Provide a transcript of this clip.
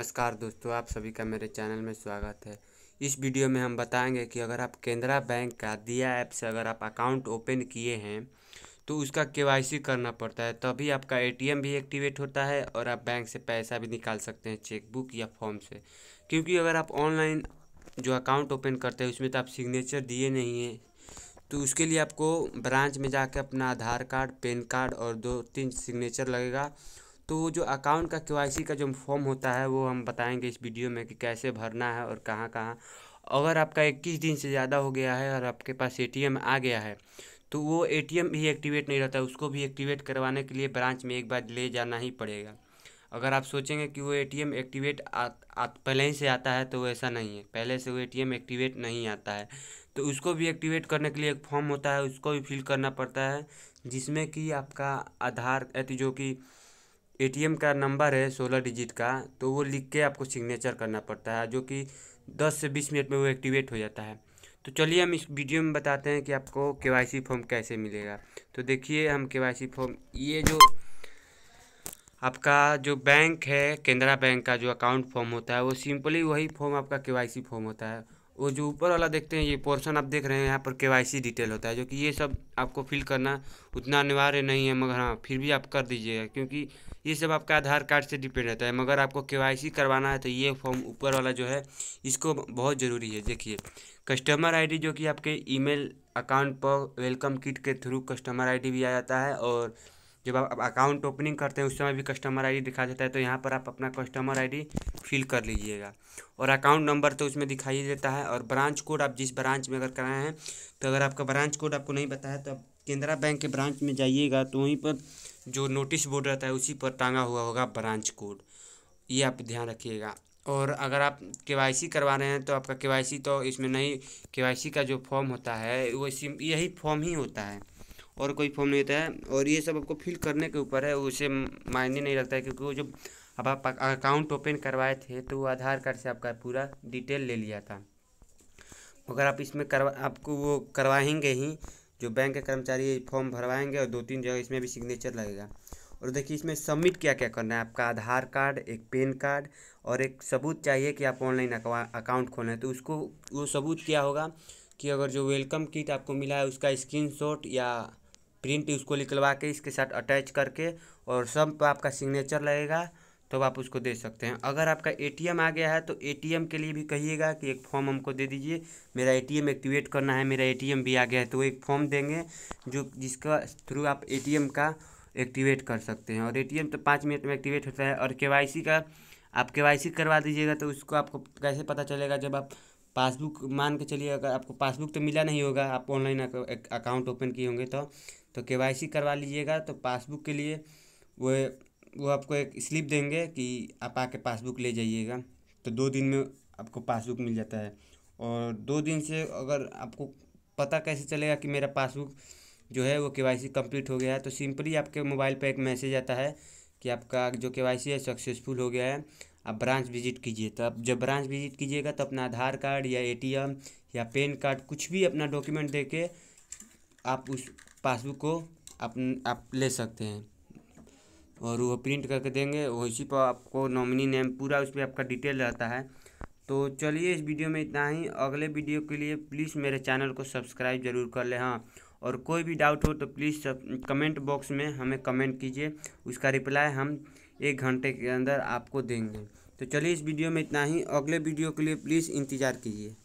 नमस्कार दोस्तों आप सभी का मेरे चैनल में स्वागत है इस वीडियो में हम बताएंगे कि अगर आप केनरा बैंक का दिया ऐप से अगर आप अकाउंट ओपन किए हैं तो उसका केवाईसी करना पड़ता है तभी आपका एटीएम भी एक्टिवेट होता है और आप बैंक से पैसा भी निकाल सकते हैं चेकबुक या फॉर्म से क्योंकि अगर आप ऑनलाइन जो अकाउंट ओपन करते हैं उसमें तो आप सिग्नेचर दिए नहीं हैं तो उसके लिए आपको ब्रांच में जाकर अपना आधार कार्ड पेन कार्ड और दो तीन सिग्नेचर लगेगा तो जो अकाउंट का के का जो फॉर्म होता है वो हम बताएंगे इस वीडियो में कि कैसे भरना है और कहाँ कहाँ अगर आपका इक्कीस दिन से ज़्यादा हो गया है और आपके पास एटीएम आ गया है तो वो एटीएम भी एक्टिवेट नहीं रहता उसको भी एक्टिवेट करवाने के लिए ब्रांच में एक बार ले जाना ही पड़ेगा अगर आप सोचेंगे कि वो एटीएम एक्टिवेट आ पहले ही से आता है तो ऐसा नहीं है पहले से वो एटीएम एक्टिवेट नहीं आता है तो उसको भी एक्टिवेट करने के लिए एक फॉर्म होता है उसको भी फिल करना पड़ता है जिसमें कि आपका आधार जो कि एटीएम का नंबर है सोलह डिजिट का तो वो लिख के आपको सिग्नेचर करना पड़ता है जो कि दस से बीस मिनट में वो एक्टिवेट हो जाता है तो चलिए हम इस वीडियो में बताते हैं कि आपको के फॉर्म कैसे मिलेगा तो देखिए हम के फॉर्म ये जो आपका जो बैंक है केनरा बैंक का जो अकाउंट फॉर्म होता है वो सिंपली वही फॉर्म आपका के फॉर्म होता है वो जो ऊपर वाला देखते हैं ये पोर्शन आप देख रहे हैं यहाँ पर के डिटेल होता है जो कि ये सब आपको फिल करना उतना अनिवार्य नहीं है मगर हाँ फिर भी आप कर दीजिएगा क्योंकि ये सब आपका आधार कार्ड से डिपेंड रहता है मगर आपको के करवाना है तो ये फॉर्म ऊपर वाला जो है इसको बहुत ज़रूरी है देखिए कस्टमर आई जो कि आपके ईमेल अकाउंट पर वेलकम किट के थ्रू कस्टमर आई भी आ जाता है और जब आप अकाउंट ओपनिंग करते हैं उस समय भी कस्टमर आईडी दिखा देता है तो यहाँ पर आप अपना कस्टमर आईडी फिल कर लीजिएगा और अकाउंट नंबर तो उसमें दिखाई देता है और ब्रांच कोड आप जिस ब्रांच में अगर कराए हैं तो अगर आपका ब्रांच कोड आपको नहीं बताया तो आप केनरा बैंक के ब्रांच में जाइएगा तो वहीं पर जो नोटिस बोर्ड रहता है उसी पर टांगा हुआ होगा ब्रांच कोड ये आप ध्यान रखिएगा और अगर आप के करवा रहे हैं तो आपका के तो इसमें नहीं के का जो फॉर्म होता है वो इसी यही फॉर्म ही होता है और कोई फॉर्म नहीं होता है और ये सब आपको फिल करने के ऊपर है उसे मायने नहीं रखता है क्योंकि वो जब अब आप अकाउंट ओपन करवाए थे तो वो आधार कार्ड से आपका पूरा डिटेल ले लिया था मगर आप इसमें करवा आपको वो करवाएंगे ही जो बैंक के कर्मचारी फॉर्म भरवाएंगे और दो तीन जगह इसमें भी सिग्नेचर लगेगा और देखिए इसमें सबमिट क्या क्या करना है आपका आधार कार्ड एक पेन कार्ड और एक सबूत चाहिए कि आप ऑनलाइन अकाउंट खोलें तो उसको वो सबूत क्या होगा कि अगर जो वेलकम किट आपको मिला है उसका स्क्रीनशॉट या प्रिंट उसको निकलवा के इसके साथ अटैच करके और सब पर आपका सिग्नेचर लगेगा तब तो आप उसको दे सकते हैं अगर आपका एटीएम आ गया है तो एटीएम के लिए भी कहिएगा कि एक फॉर्म हमको दे दीजिए मेरा एटीएम एक्टिवेट करना है मेरा एटीएम भी आ गया है तो एक फॉर्म देंगे जो जिसका थ्रू आप एटीएम का एक्टिवेट कर सकते हैं और एटीएम तो पाँच मिनट में एक्टिवेट होता है और के का आप के करवा दीजिएगा तो उसको आपको कैसे पता चलेगा जब आप पासबुक मान के चलिए अगर आपको पासबुक तो मिला नहीं होगा आप ऑनलाइन अकाउंट ओपन किए होंगे तो तो के वाई सी करवा लीजिएगा तो पासबुक के लिए वो वो आपको एक स्लिप देंगे कि आप आके पासबुक ले जाइएगा तो दो दिन में आपको पासबुक मिल जाता है और दो दिन से अगर आपको पता कैसे चलेगा कि मेरा पासबुक जो है वो के वाई सी कम्प्लीट हो गया है तो सिंपली आपके मोबाइल पर एक मैसेज आता है कि आपका जो के वाई सी है सक्सेसफुल हो गया है आप ब्रांच विजिट कीजिए तो आप जब ब्रांच विजिट कीजिएगा तो अपना आधार कार्ड या एटीएम या पेन कार्ड कुछ भी अपना डॉक्यूमेंट दे के आप उस पासबुक को आप, आप ले सकते हैं और वो प्रिंट करके देंगे उसी पर तो आपको नॉमिनी नेम पूरा उस पर आपका डिटेल रहता है तो चलिए इस वीडियो में इतना ही अगले वीडियो के लिए प्लीज़ मेरे चैनल को सब्सक्राइब जरूर कर लें हाँ और कोई भी डाउट हो तो प्लीज़ कमेंट बॉक्स में हमें कमेंट कीजिए उसका रिप्लाई हम एक घंटे के अंदर आपको देंगे तो चलिए इस वीडियो में इतना ही अगले वीडियो के लिए प्लीज़ इंतज़ार कीजिए